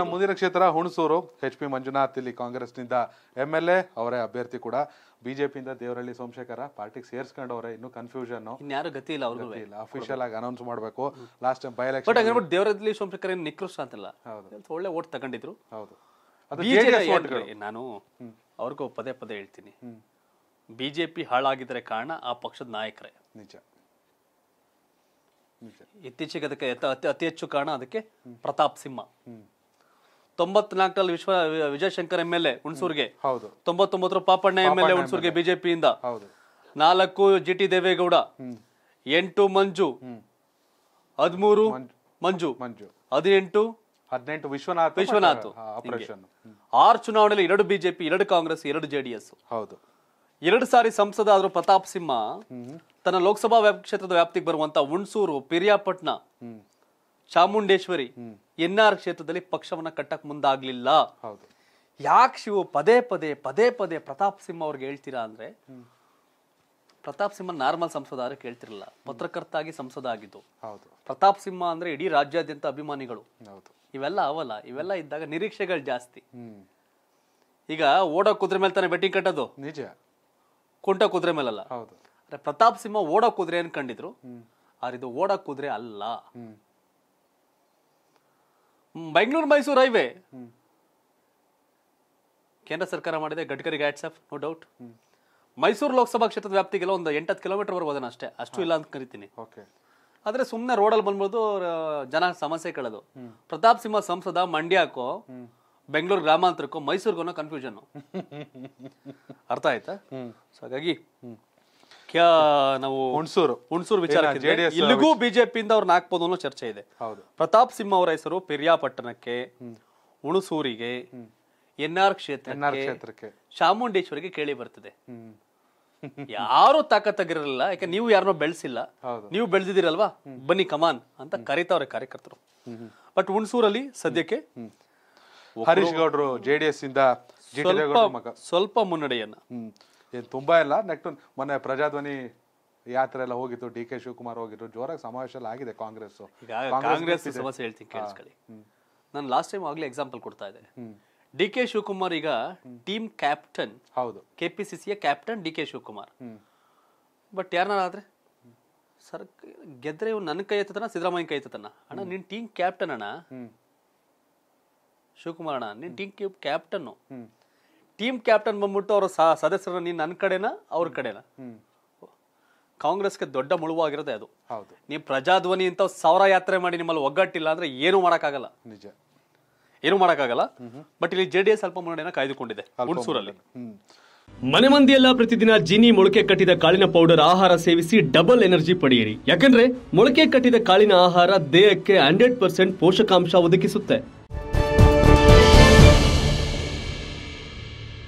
ನಮ್ಮ ಮುಂದಿನ ಕ್ಷೇತ್ರ ಹುಣಸೂರು ಎಚ್ ಪಿ ಮಂಜುನಾಥ್ ಇಲ್ಲಿ ಕಾಂಗ್ರೆಸ್ನಿಂದ ಎಂ ಎಲ್ ಎ ಅವರೇ ಅಭ್ಯರ್ಥಿ ಕೂಡ ಬಿಜೆಪಿಯಿಂದ ದೇವರಳ್ಳಿ ಸೋಮಶೇಖರ ಪಾರ್ಟಿಗೆ ಸೇರ್ಸ್ಕೊಂಡವ್ರೆ ಇನ್ನು ಕನ್ಫ್ಯೂಷನ್ ಯಾರು ಗತಿ ಇಲ್ಲ ಅವ್ರಿಗೂ ಇಲ್ಲ ಅಫಿಷಿಯಲ್ ಆಗಿ ಅನೌನ್ಸ್ ಮಾಡಬೇಕು last time by election Devarahalli Somashekar ಏನು ನಿಕೃಷ್ಟ ಅಂತಲ್ಲ ಒಳ್ಳೆ ಓಟ್ ತಗೊಂಡಿದ್ರು ಹೌದು ನಾನು ಅವ್ರಿಗೂ ಪದೇ ಪದೇ ಹೇಳ್ತೀನಿ ಬಿಜೆಪಿ ಹಾಳಾಗಿದ್ರೆ ಕಾರಣ ಆ ಪಕ್ಷದ ನಾಯಕರೇ ನಿಜ ಇತ್ತೀಚೆಗೆ ಅದಕ್ಕೆ ಅತಿ ಹೆಚ್ಚು ಕಾರಣ ಅದಕ್ಕೆ ಪ್ರತಾಪ್ ಸಿಂಹ ತೊಂಬತ್ನಾಲ್ಕರಲ್ಲಿ Vishwa Vijayashankar M L A ಹುಣಸೂರ್ಗೆ ಹೌದು ತೊಂಬತ್ತೊಂಬತ್ತರ ಪಾಪಣ್ಣ ಎಂ ಎಲ್ ಎ ಹುಣಸೂರ್ಗೆ ಬಿಜೆಪಿಯಿಂದ ಹೌದು ನಾಲ್ಕು ಜಿ ಟಿ ದೇವೇಗೌಡ ಎಂಟು ಮಂಜು ಹದಿಮೂರು ಮಂಜು ಮಂಜು ಹದಿನೆಂಟು ಹದಿನೆಂಟು ವಿಶ್ವನಾಥ್ ವಿಶ್ವನಾಥ್ ಆಪರೇಷನ್ ಆರು ಚುನಾವಣೆಯಲ್ಲಿ ಎರಡು ಬಿಜೆಪಿ ಎರಡು ಕಾಂಗ್ರೆಸ್ ಎರಡು ಜೆಡಿಎಸ್ ಹೌದು ಎರಡು ಸಾರಿ ಸಂಸದ ಆದರೂ ಪ್ರತಾಪ್ ಸಿಂಹ ತನ್ನ ಲೋಕಸಭಾ ಕ್ಷೇತ್ರದ ವ್ಯಾಪ್ತಿಗೆ ಬರುವಂತ ಹುಣಸೂರು ಪಿರಿಯಾಪಟ್ನ ಚಾಮುಂಡೇಶ್ವರಿ ಎನ್ ಆರ್ ಕ್ಷೇತ್ರದಲ್ಲಿ ಪಕ್ಷವನ್ನ ಕಟ್ಟಕ್ ಮುಂದಾಗ್ಲಿಲ್ಲ ಯಾಕೆ ಶಿವ ಪದೇ ಪದೇ ಪದೇ ಪದೇ ಪ್ರತಾಪ್ ಸಿಂಹ ಅವ್ರಿಗೆ ಹೇಳ್ತೀರಾ ಅಂದ್ರೆ ಪ್ರತಾಪ್ ಸಿಂಹ ನಾರ್ಮಲ್ ಸಂಸದ ಆದ್ರೆ ಕೇಳ್ತಿರ್ಲಿಲ್ಲ ಪತ್ರಕರ್ತ ಆಗಿ ಸಂಸದ ಆಗಿದ್ದು ಪ್ರತಾಪ್ ಸಿಂಹ ಅಂದ್ರೆ ಇಡೀ ರಾಜ್ಯಾದ್ಯಂತ ಅಭಿಮಾನಿಗಳು ಇವೆಲ್ಲ ಅವಲ್ಲ ಇವೆಲ್ಲ ಇದ್ದಾಗ ನಿರೀಕ್ಷೆಗಳು ಜಾಸ್ತಿ ಈಗ ಓಡೋ ಕುದುರೆ ಮೇಲೆ ತಾನೆ ಬೆಟ್ಟಿಂಗ್ ಕಟ್ಟೋದು ನಿಜ ಕುಂಟ ಕುದುರೆ ಮೇಲಲ್ಲ ಪ್ರತಾಪ್ ಸಿಂಹ ಓಡೋ ಕುದುರೆ ಅನ್ಕೊಂಡಿದ್ರು ಆದ್ರೆ ಇದು ಓಡೋ ಕುದುರೆ ಅಲ್ಲ ಬೆಂಗಳೂರು ಮೈಸೂರು ಹೈವೇ ಕೇಂದ್ರ ಸರ್ಕಾರ ಮಾಡಿದೆ Gadkari hats off no doubt Mysuru Lok Sabha ಕ್ಷೇತ್ರದ ವ್ಯಾಪ್ತಿಗೆಲ್ಲ ಒಂದು ಎಂಟತ್ತು ಕಿಲೋಮೀಟರ್ ಬರ್ಬೋದು ಅಷ್ಟೇ ಅಷ್ಟು ಇಲ್ಲ ಅಂತ ಕರಿತೀನಿ ಆದ್ರೆ ಸುಮ್ಮನೆ ರೋಡಲ್ಲಿ ಬಂದ್ಬೋದು ಜನ ಸಮಸ್ಯೆ ಕೇಳೋದು ಪ್ರತಾಪ್ ಸಿಂಹ ಸಂಸದ ಮಂಡ್ಯಕ್ಕೋ ಬೆಂಗಳೂರು ಗ್ರಾಮಾಂತರಕ್ಕೋ ಮೈಸೂರಿಗೂ ಕನ್ಫ್ಯೂಷನ್ ಅರ್ಥ ಆಯ್ತಾ ಹಾಗಾಗಿ ಮುಖ್ಯ ನಾವು ಹುಣಸೂರು ಹುಣಸೂರು ವಿಚಾರ ಇಲ್ಲಿಗೂ ಬಿಜೆಪಿಯಿಂದ ಅವ್ರನ್ನ ಹಾಕ್ಬೋದು ಅನ್ನೋ ಚರ್ಚೆ ಇದೆ ಪ್ರತಾಪ್ ಸಿಂಹ ಅವರ ಹೆಸರು ಪೆರಿಯಾಪಟ್ಟಣಕ್ಕೆ ಹುಣಸೂರಿಗೆ ಎನ್ ಆರ್ ಕ್ಷೇತ್ರಕ್ಕೆ ಚಾಮುಂಡೇಶ್ವರಿಗೆ ಕೇಳಿ ಬರ್ತದೆ ಯಾರು ತಾಕತ್ತಾಗಿರಲಿಲ್ಲ ಯಾಕೆ ನೀವು ಯಾರನ್ನೋ ಬೆಳೆಸಿಲ್ಲ ನೀವು ಬೆಳೆದಿದ್ದೀರಲ್ವಾ ಬನ್ನಿ ಕಮಾನ್ ಅಂತ ಕರೀತಾವ್ರೆ ಕಾರ್ಯಕರ್ತರು ಬಟ್ ಹುಣಸೂರಲ್ಲಿ ಸದ್ಯಕ್ಕೆ ಹರೀಶ್ ಗೌಡ್ರು ಜೆಡಿಎಸ್ ಇಂದ ಸ್ವಲ್ಪ ಮುನ್ನಡೆಯನ್ನ ಏನು ತುಂಬ ಇಲ್ಲ ನೆಕ್ಸ್ಟ್ ಮೊನ್ನೆ ಪ್ರಜಾಧ್ವನಿ ಯಾತ್ರೆ ಎಲ್ಲ ಹೋಗಿತ್ತು ಡಿ ಕೆ ಶಿವಕುಮಾರ್ ಹೋಗಿದ್ರು ಜೋರಾಗಿ ಸಮಾವೇಶ ಎಲ್ಲ ಆಗಿದೆ ಕಾಂಗ್ರೆಸ್ ಕಾಂಗ್ರೆಸ್ ಸಮಸ್ಯೆ ಹೇಳ್ತೀನಿ ಕೇಳಿಸ್ಕೊಳ್ಳಿ ನಾನು ಲಾಸ್ಟ್ ಟೈಮ್ ಆಗ್ಲೇ ಎಕ್ಸಾಂಪಲ್ ಕೊಡ್ತಾ ಇದ್ದೆ ಡಿ ಕೆ ಶಿವಕುಮಾರ್ ಈಗ ಟೀಮ್ ಕ್ಯಾಪ್ಟನ್ ಹೌದು ಕೆ ಪಿ ಸಿ ಸಿಯ captain D K Shivakumar but ಯಾರನ್ನಾದ್ರೆ ಸರ್ ಗೆದ್ರೆ ಇವ್ ನನ್ನ ಕೈ ಎತ್ತತನ ಸಿದ್ದರಾಮಯ್ಯ ಕೈ ಎತ್ತತನ ಅಣ್ಣ ನಿನ್ ಟೀಮ್ ಕ್ಯಾಪ್ಟನ್ ಅಣ್ಣ ಶಿವಕುಮಾರ್ ಅಣ್ಣ ನಿನ್ ಟೀಮ್ ಕ್ಯಾಪ್ಟನ್ ಟೀಮ್ ಕ್ಯಾಪ್ಟನ್ ಬಂದ್ಬಿಟ್ಟು ಅವರ ಸದಸ್ಯರ ನೀನು ನನ್ನ ಕಡೆನಾ ಅವ್ರ ಕಡೆನಾ ಕಾಂಗ್ರೆಸ್ಗೆ ದೊಡ್ಡ ಮುಳುವಾಗಿರೋದೆ ಅದು ಹೌದು ನೀವು ಪ್ರಜಾಧ್ವನಿ ಅಂತ ಸಾವಿರ ಯಾತ್ರೆ ಮಾಡಿ ನಿಮ್ಮಲ್ಲಿ ಒಗ್ಗಟ್ಟಿಲ್ಲ ಅಂದ್ರೆ ಏನು ಮಾಡೋಕ್ಕಾಗಲ್ಲ ನಿಜ ಏನು ಮಾಡೋಕ್ಕಾಗಲ್ಲ ಬಟ್ ಇಲ್ಲಿ ಜೆ ಡಿ ಎಸ್ ಸ್ವಲ್ಪ ಮುನ್ನಡೆನ ಕಾಯ್ದುಕೊಂಡಿದೆ ಹುಣಸೂರಲ್ಲಿ ಮನೆ ಮಂದಿಯೆಲ್ಲ ಪ್ರತಿದಿನ ಜಿನಿ ಮೊಳಕೆ ಕಟ್ಟಿದ ಕಾಳಿನ ಪೌಡರ್ ಆಹಾರ ಸೇವಿಸಿ ಡಬಲ್ ಎನರ್ಜಿ ಪಡೆಯಿರಿ ಯಾಕಂದ್ರೆ ಮೊಳಕೆ ಕಟ್ಟಿದ ಕಾಳಿನ ಆಹಾರ ದೇಹಕ್ಕೆ ಹಂಡ್ರೆಡ್ ಪರ್ಸೆಂಟ್ ಪೋಷಕಾಂಶ ಒದಗಿಸುತ್ತೆ